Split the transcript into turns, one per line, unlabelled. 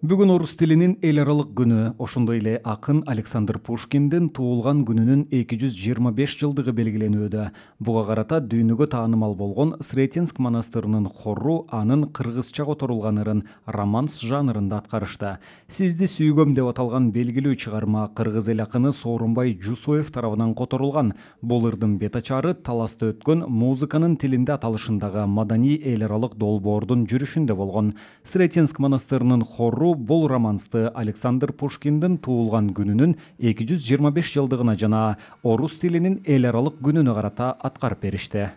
Бүгін орыс тілінің эл аралык күнү ошондой эле акын александр пушкиндин туулган күнүнүн эки жүз жыйырма беш жылдыгы белгиленүүдө буга карата дүйнөгө таанымал болгон сретенск монастырынын хору анын кыргызча которулган ырын романс жанрында аткарышты сизди сүйгөм деп аталган белгилүү чыгарма кыргыз эл акыны сооронбай Жусоев тарабынан которулган бул ырдын бет ачары таласта өткөн музыканын тилинде аталышындагы маданий эл аралык долбоордун жүрүшүндө болгон сретенск монастырынын хору Бұл романсты александр пушкиндин туылған күнүнүн 225 жүз жыйырма беш жылдыгына жана орус тилинин эл аралык күнүнө карата аткарып беришти